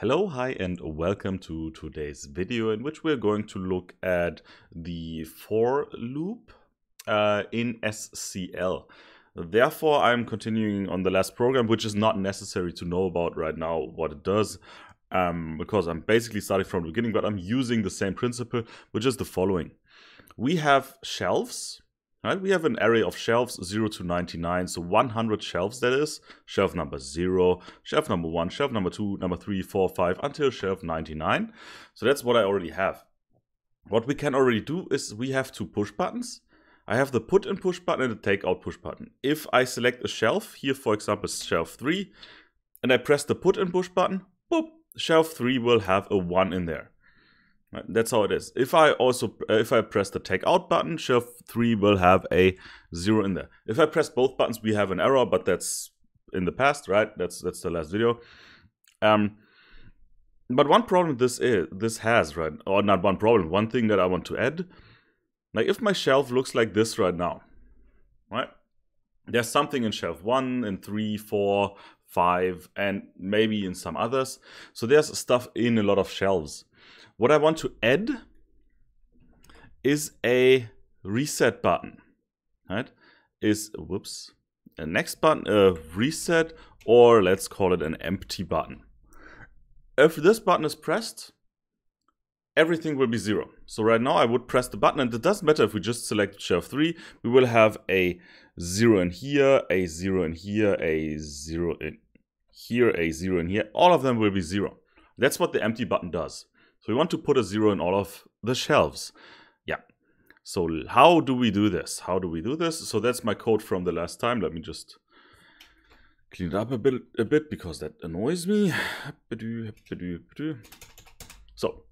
Hello, hi and welcome to today's video in which we're going to look at the for loop uh, in SCL. Therefore, I'm continuing on the last program, which is not necessary to know about right now what it does, um, because I'm basically starting from the beginning, but I'm using the same principle, which is the following. We have shelves Right, we have an array of shelves 0 to 99, so 100 shelves that is. Shelf number 0, shelf number 1, shelf number 2, number 3, 4, 5, until shelf 99. So that's what I already have. What we can already do is we have two push buttons. I have the put and push button and the take out push button. If I select a shelf, here for example shelf 3, and I press the put and push button, boop, shelf 3 will have a 1 in there. Right, that's how it is. If I also if I press the take out button, shelf 3 will have a 0 in there. If I press both buttons, we have an error, but that's in the past, right? That's that's the last video. Um, but one problem this is this has, right? Or not one problem, one thing that I want to add. Like if my shelf looks like this right now, right? There's something in shelf 1 and three, four, five, and maybe in some others. So there's stuff in a lot of shelves. What I want to add is a reset button, right? Is, whoops, a next button, a reset, or let's call it an empty button. If this button is pressed, everything will be zero. So right now I would press the button and it doesn't matter if we just select shelf three, we will have a zero in here, a zero in here, a zero in here, a zero in here. All of them will be zero. That's what the empty button does. So we want to put a zero in all of the shelves. Yeah. So how do we do this? How do we do this? So that's my code from the last time. Let me just clean it up a bit, a bit because that annoys me. So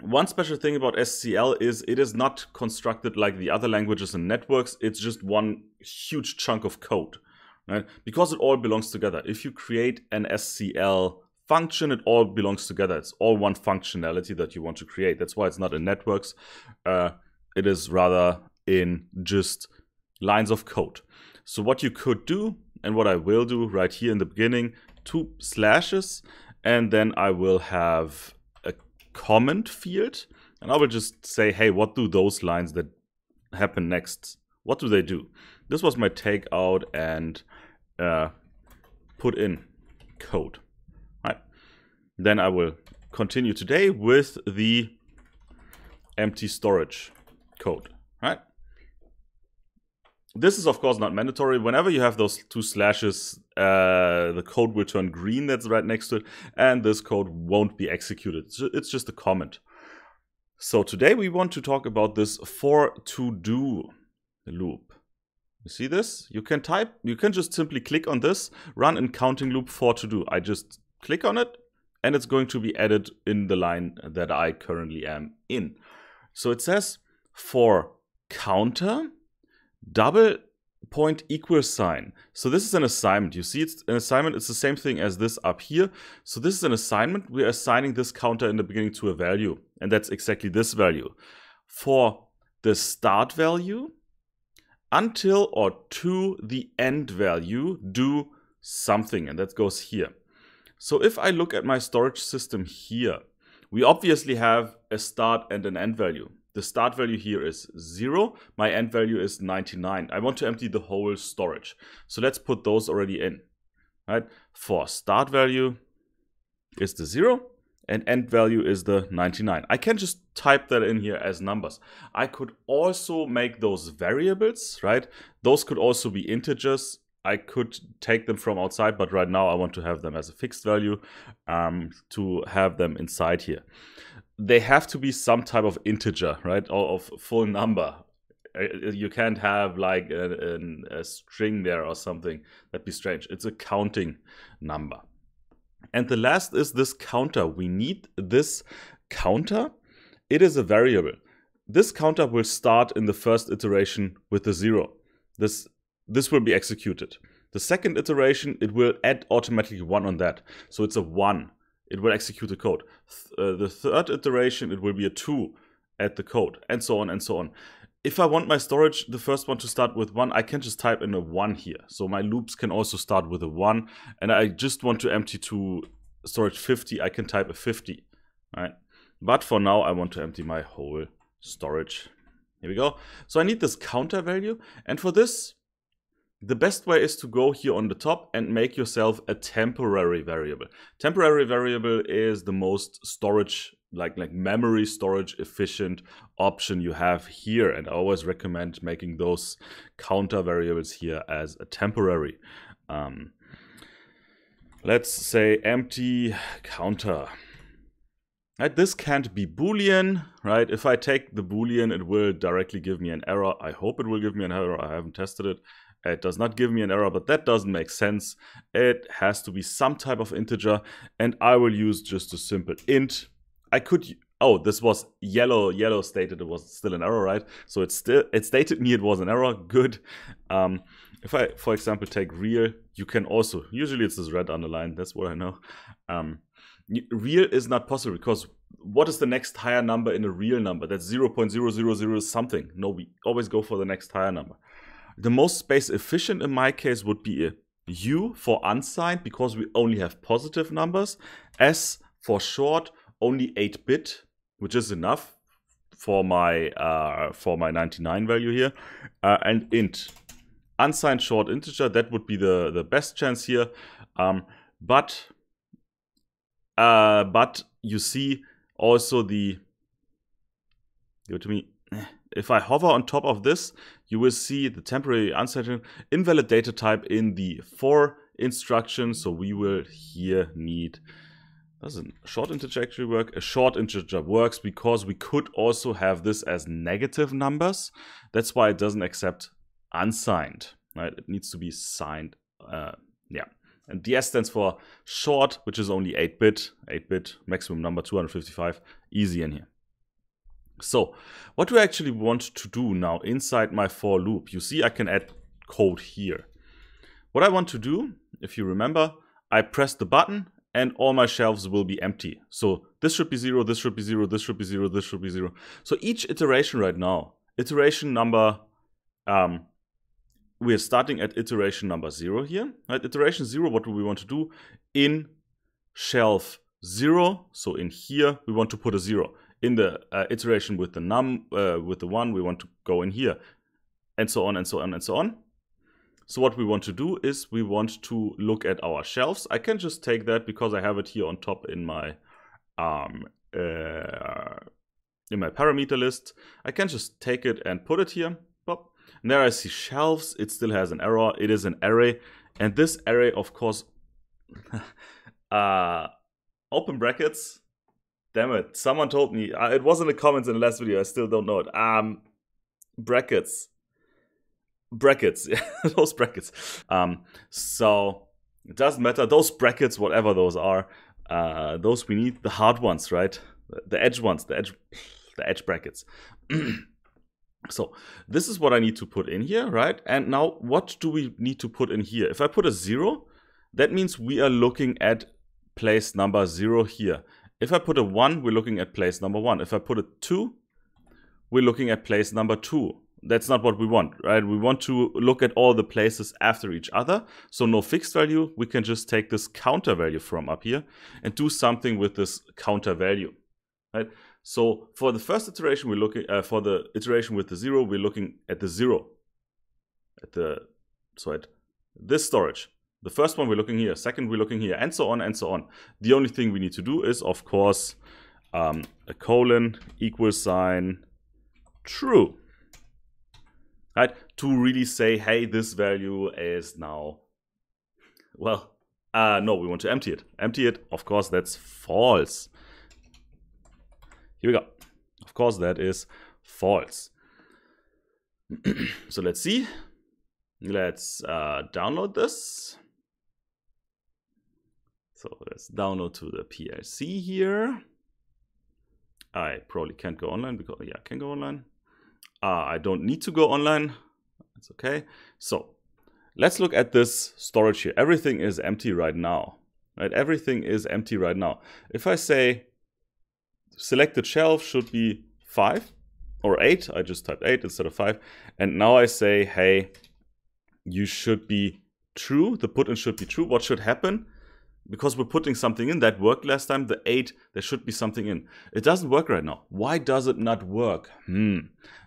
one special thing about SCL is it is not constructed like the other languages and networks. It's just one huge chunk of code, right? Because it all belongs together. If you create an SCL function, it all belongs together. It's all one functionality that you want to create. That's why it's not in networks. Uh, it is rather in just lines of code. So what you could do and what I will do right here in the beginning, two slashes, and then I will have a comment field. And I will just say, hey, what do those lines that happen next? What do they do? This was my take out and uh, put in code. Then I will continue today with the empty storage code, right? This is, of course, not mandatory. Whenever you have those two slashes, uh, the code will turn green that's right next to it, and this code won't be executed. it's just a comment. So today we want to talk about this for to do loop. You see this? You can type, you can just simply click on this, run in counting loop for to do. I just click on it and it's going to be added in the line that I currently am in. So it says for counter, double point equal sign. So this is an assignment. You see it's an assignment. It's the same thing as this up here. So this is an assignment. We're assigning this counter in the beginning to a value. And that's exactly this value. For the start value until or to the end value, do something. And that goes here. So if I look at my storage system here, we obviously have a start and an end value. The start value here is 0, my end value is 99. I want to empty the whole storage. So let's put those already in. Right? For start value is the 0 and end value is the 99. I can just type that in here as numbers. I could also make those variables, right? Those could also be integers I could take them from outside, but right now I want to have them as a fixed value um, to have them inside here. They have to be some type of integer, right? Or of full number. Uh, uh, you can't have like a, a, a string there or something. That'd be strange. It's a counting number. And the last is this counter. We need this counter. It is a variable. This counter will start in the first iteration with a zero. This this will be executed. The second iteration, it will add automatically 1 on that. So it's a 1. It will execute the code. Th uh, the third iteration, it will be a 2 at the code, and so on and so on. If I want my storage, the first one to start with 1, I can just type in a 1 here. So my loops can also start with a 1. And I just want to empty to storage 50, I can type a 50. Right? But for now, I want to empty my whole storage. Here we go. So I need this counter value. And for this, the best way is to go here on the top and make yourself a temporary variable. Temporary variable is the most storage, like, like memory storage efficient option you have here. And I always recommend making those counter variables here as a temporary. Um, let's say empty counter. Right, this can't be boolean, right? If I take the boolean, it will directly give me an error. I hope it will give me an error. I haven't tested it. It does not give me an error, but that doesn't make sense. It has to be some type of integer, and I will use just a simple int. I could, oh, this was yellow, yellow stated it was still an error, right? So it still, it stated me it was an error, good. Um, if I, for example, take real, you can also, usually it's this red underline, that's what I know. Um, real is not possible because what is the next higher number in a real number? That's 0.000 something. No, we always go for the next higher number. The most space efficient in my case would be a U for unsigned because we only have positive numbers. S for short, only 8-bit, which is enough for my uh, for my 99 value here. Uh, and int, unsigned short integer, that would be the, the best chance here. Um, but, uh, but you see also the, give it to me, if I hover on top of this, you will see the temporary uncertain invalid data type in the for instruction. So we will here need, does a short integer actually work? A short integer works because we could also have this as negative numbers. That's why it doesn't accept unsigned, right? It needs to be signed, uh, yeah. And the S stands for short, which is only 8-bit, 8-bit, maximum number 255, easy in here. So what do I actually want to do now inside my for loop? You see, I can add code here. What I want to do, if you remember, I press the button and all my shelves will be empty. So this should be zero, this should be zero, this should be zero, this should be zero. So each iteration right now, iteration number, um, we're starting at iteration number zero here. At iteration zero, what do we want to do? In shelf zero, so in here, we want to put a zero in the uh, iteration with the num uh, with the one we want to go in here and so on and so on and so on so what we want to do is we want to look at our shelves i can just take that because i have it here on top in my um uh, in my parameter list i can just take it and put it here Pop. and there i see shelves it still has an error it is an array and this array of course uh open brackets Damn it. Someone told me. Uh, it was in the comments in the last video. I still don't know it. Um, brackets. Brackets. those brackets. Um, so it doesn't matter. Those brackets, whatever those are, uh, those we need the hard ones, right? The, the edge ones, the edge, the edge brackets. so this is what I need to put in here, right? And now what do we need to put in here? If I put a zero, that means we are looking at place number zero here. If I put a 1, we're looking at place number 1. If I put a 2, we're looking at place number 2. That's not what we want, right? We want to look at all the places after each other. So no fixed value. We can just take this counter value from up here and do something with this counter value, right? So for the first iteration, we're looking uh, for the iteration with the zero. We're looking at the zero, at the so at this storage. The first one we're looking here, second we're looking here, and so on and so on. The only thing we need to do is, of course, um, a colon equal sign true. Right? To really say, hey, this value is now, well, uh, no, we want to empty it. Empty it, of course, that's false. Here we go. Of course, that is false. so let's see. Let's uh, download this. So let's download to the PLC here. I probably can't go online because, yeah, I can go online. Uh, I don't need to go online. That's okay. So let's look at this storage here. Everything is empty right now, right? Everything is empty right now. If I say selected shelf should be five or eight, I just typed eight instead of five. And now I say, hey, you should be true. The put in should be true. What should happen? because we're putting something in that worked last time, the 8, there should be something in. It doesn't work right now. Why does it not work? Hmm,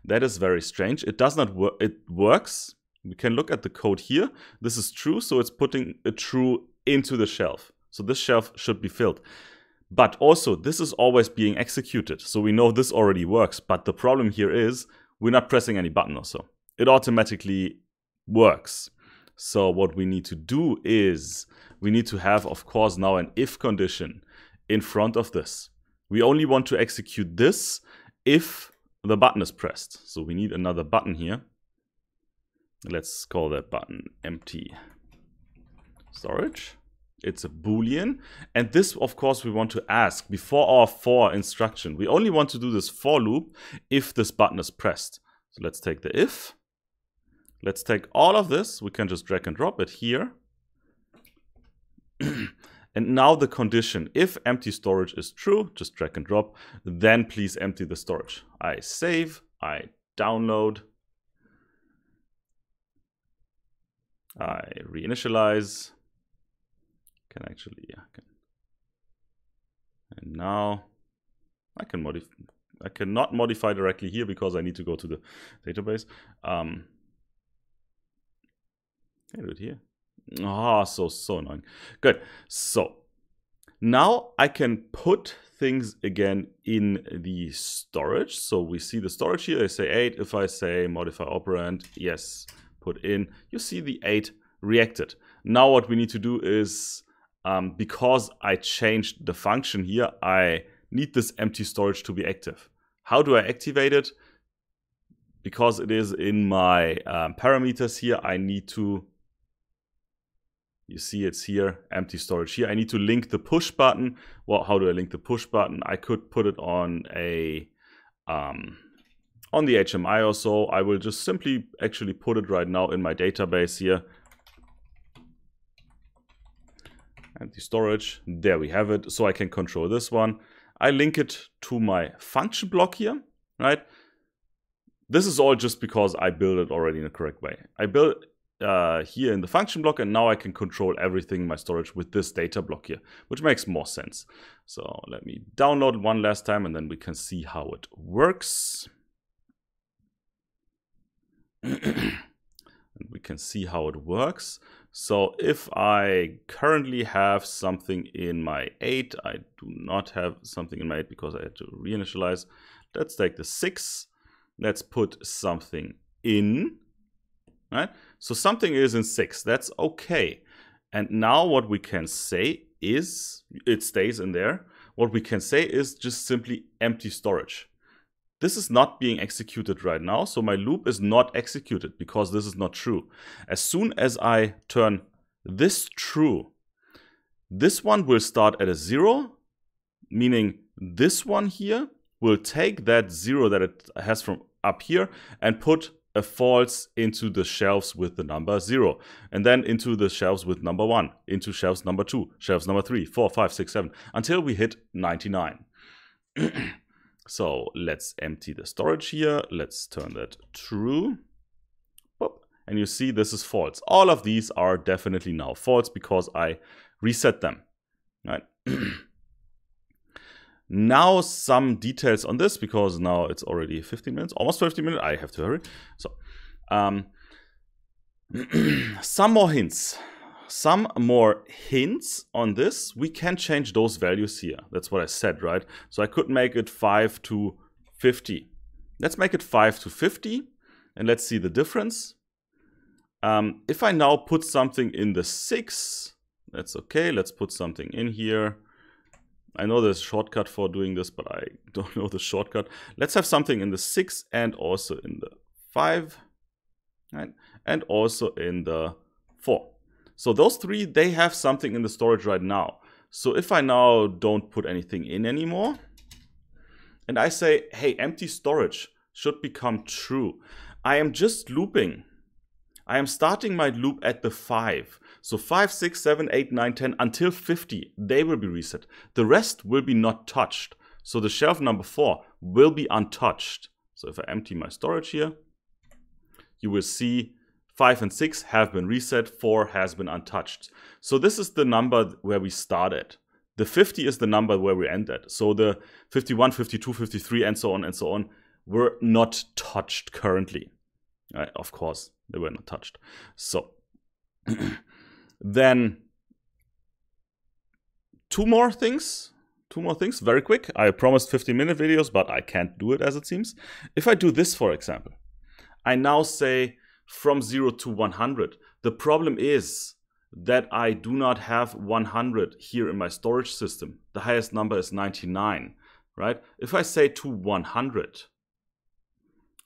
that is very strange. It does not work. It works. We can look at the code here. This is true, so it's putting a true into the shelf. So this shelf should be filled. But also, this is always being executed. So we know this already works. But the problem here is we're not pressing any button or so. It automatically works. So what we need to do is we need to have, of course, now an if condition in front of this. We only want to execute this if the button is pressed. So we need another button here. Let's call that button empty storage. It's a boolean. And this, of course, we want to ask before our for instruction. We only want to do this for loop if this button is pressed. So let's take the if. Let's take all of this. We can just drag and drop it here. and now the condition, if empty storage is true, just drag and drop, then please empty the storage. I save, I download, I reinitialize. Can actually, yeah, can. And now I can modify, I cannot modify directly here because I need to go to the database. Um, I do it here? Ah, oh, so, so annoying. Good. So now I can put things again in the storage. So we see the storage here. I say 8. If I say modify operand, yes, put in. You see the 8 reacted. Now what we need to do is, um, because I changed the function here, I need this empty storage to be active. How do I activate it? Because it is in my um, parameters here, I need to you see it's here, empty storage here. I need to link the push button. Well, how do I link the push button? I could put it on a um, on the HMI or so. I will just simply actually put it right now in my database here. Empty storage, there we have it. So I can control this one. I link it to my function block here, right? This is all just because I build it already in the correct way. I build uh, here in the function block and now I can control everything in my storage with this data block here, which makes more sense. So let me download one last time and then we can see how it works. and we can see how it works. So if I currently have something in my 8, I do not have something in my 8 because I had to reinitialize. Let's take the 6. Let's put something in right? So something is in six, that's okay. And now what we can say is, it stays in there. What we can say is just simply empty storage. This is not being executed right now, so my loop is not executed because this is not true. As soon as I turn this true, this one will start at a zero, meaning this one here will take that zero that it has from up here and put falls into the shelves with the number zero, and then into the shelves with number one, into shelves number two, shelves number three, four, five, six, seven, until we hit 99. so let's empty the storage here. Let's turn that true. And you see this is false. All of these are definitely now false because I reset them. Right? Now some details on this because now it's already 15 minutes, almost 15 minutes. I have to hurry. So um, some more hints. Some more hints on this. We can change those values here. That's what I said, right? So I could make it 5 to 50. Let's make it 5 to 50 and let's see the difference. Um, if I now put something in the 6, that's okay. Let's put something in here. I know there's a shortcut for doing this, but I don't know the shortcut. Let's have something in the 6 and also in the 5 right? and also in the 4. So those three, they have something in the storage right now. So if I now don't put anything in anymore, and I say, hey, empty storage should become true. I am just looping. I am starting my loop at the 5. So 5, 6, 7, 8, 9, 10 until 50, they will be reset. The rest will be not touched. So the shelf number 4 will be untouched. So if I empty my storage here, you will see 5 and 6 have been reset, 4 has been untouched. So this is the number where we started. The 50 is the number where we end at. So the 51, 52, 53, and so on and so on were not touched currently. Uh, of course, they were not touched. So Then two more things. Two more things, very quick. I promised 15 minute videos, but I can't do it as it seems. If I do this, for example, I now say from 0 to 100. The problem is that I do not have 100 here in my storage system. The highest number is 99, right? If I say to 100,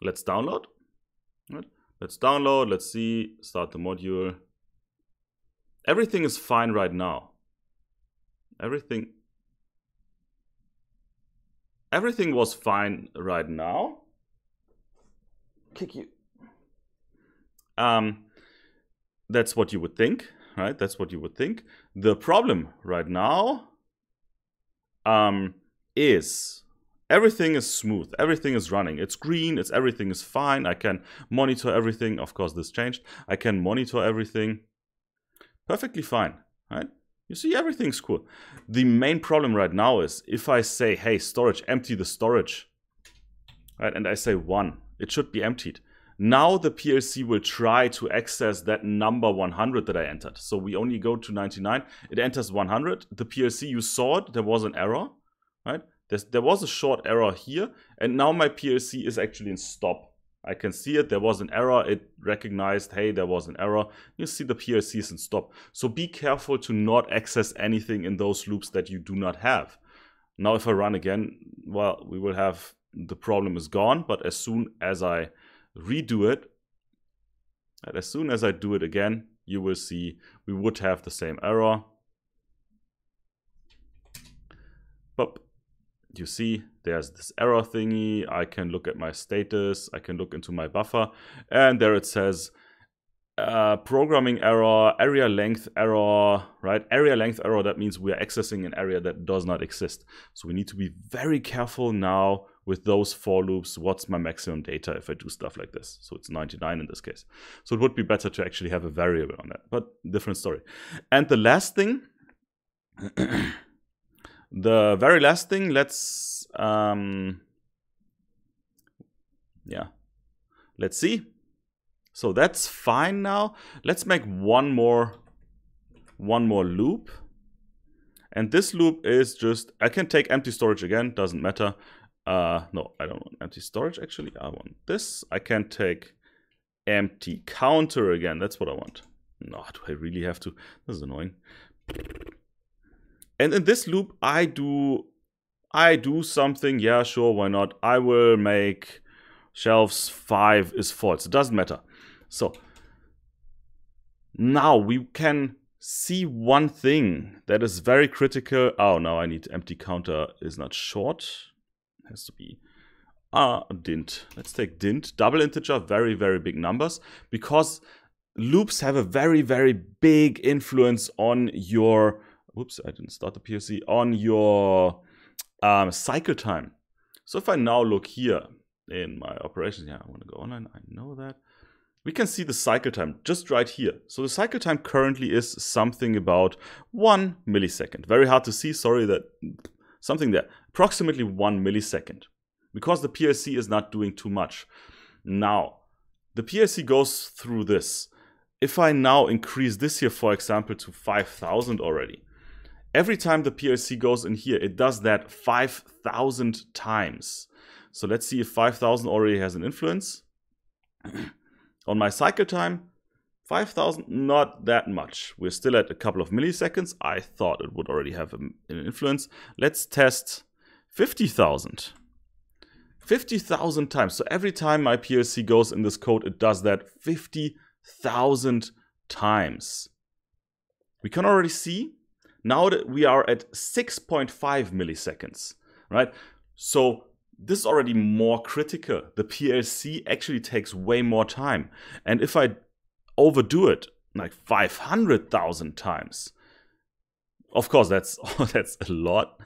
let's download. Right? Let's download, let's see, start the module. Everything is fine right now. Everything Everything was fine right now. Kick you. Um that's what you would think, right? That's what you would think. The problem right now um is everything is smooth everything is running it's green it's everything is fine i can monitor everything of course this changed i can monitor everything perfectly fine, right? You see, everything's cool. The main problem right now is if I say, hey, storage, empty the storage, right? And I say one, it should be emptied. Now the PLC will try to access that number 100 that I entered. So we only go to 99. It enters 100. The PLC, you saw it, there was an error, right? There's, there was a short error here. And now my PLC is actually in stop. I can see it, there was an error, it recognized, hey, there was an error. You see the PLCs and stop. So be careful to not access anything in those loops that you do not have. Now if I run again, well, we will have the problem is gone, but as soon as I redo it, and as soon as I do it again, you will see we would have the same error. But you see there's this error thingy. I can look at my status. I can look into my buffer. And there it says uh, programming error, area length error, right? Area length error, that means we are accessing an area that does not exist. So we need to be very careful now with those for loops. What's my maximum data if I do stuff like this? So it's 99 in this case. So it would be better to actually have a variable on that, but different story. And the last thing The very last thing, let's, um, yeah, let's see. So that's fine now. Let's make one more, one more loop. And this loop is just, I can take empty storage again, doesn't matter. Uh, no, I don't want empty storage actually. I want this. I can take empty counter again. That's what I want. No, do I really have to? This is annoying. And in this loop, I do, I do something. Yeah, sure, why not? I will make shelves five is false. It doesn't matter. So now we can see one thing that is very critical. Oh, now I need empty counter is not short. It has to be uh, dint. Let's take dint. Double integer, very, very big numbers because loops have a very, very big influence on your whoops, I didn't start the PLC, on your um, cycle time. So if I now look here in my operations, yeah, I want to go online, I know that. We can see the cycle time just right here. So the cycle time currently is something about one millisecond. Very hard to see, sorry that something there. Approximately one millisecond because the PLC is not doing too much. Now, the PLC goes through this. If I now increase this here, for example, to 5,000 already, every time the PLC goes in here, it does that 5,000 times. So let's see if 5,000 already has an influence. On my cycle time, 5,000, not that much. We're still at a couple of milliseconds. I thought it would already have an influence. Let's test 50,000. 50,000 times. So every time my PLC goes in this code, it does that 50,000 times. We can already see now that we are at 6.5 milliseconds, right? So this is already more critical. The PLC actually takes way more time. And if I overdo it like 500,000 times, of course, that's oh, that's a lot.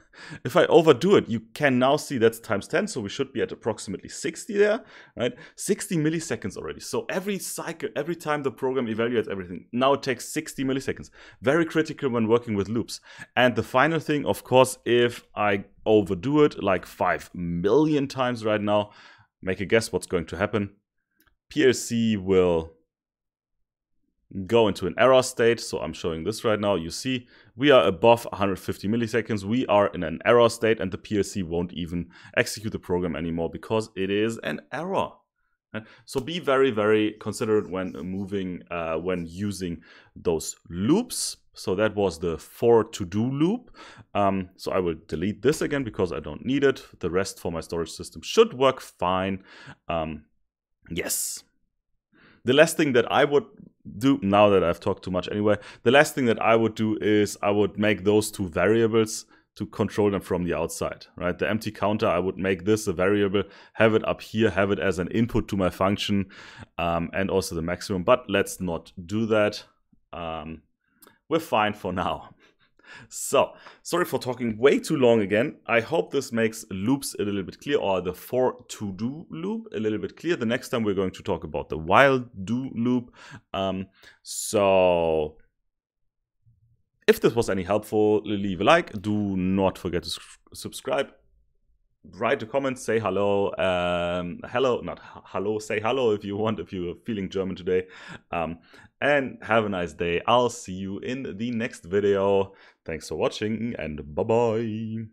If I overdo it, you can now see that's times 10, so we should be at approximately 60 there, right? 60 milliseconds already. So every cycle, every time the program evaluates everything, now it takes 60 milliseconds. Very critical when working with loops. And the final thing, of course, if I overdo it like 5 million times right now, make a guess what's going to happen. PLC will go into an error state. So I'm showing this right now. You see, we are above 150 milliseconds. We are in an error state and the PLC won't even execute the program anymore because it is an error. So be very, very considerate when moving, uh, when using those loops. So that was the for to do loop. Um, so I will delete this again because I don't need it. The rest for my storage system should work fine. Um, yes. The last thing that I would do now that I've talked too much anyway. The last thing that I would do is I would make those two variables to control them from the outside, right? The empty counter, I would make this a variable, have it up here, have it as an input to my function um, and also the maximum, but let's not do that. Um, we're fine for now. So, sorry for talking way too long again. I hope this makes loops a little bit clear or the for to do loop a little bit clear. The next time we're going to talk about the while do loop. Um, so, if this was any helpful, leave a like. Do not forget to subscribe. Write a comment, say hello, um, hello, not hello, say hello if you want, if you're feeling German today. Um, and have a nice day. I'll see you in the next video. Thanks for watching and bye bye.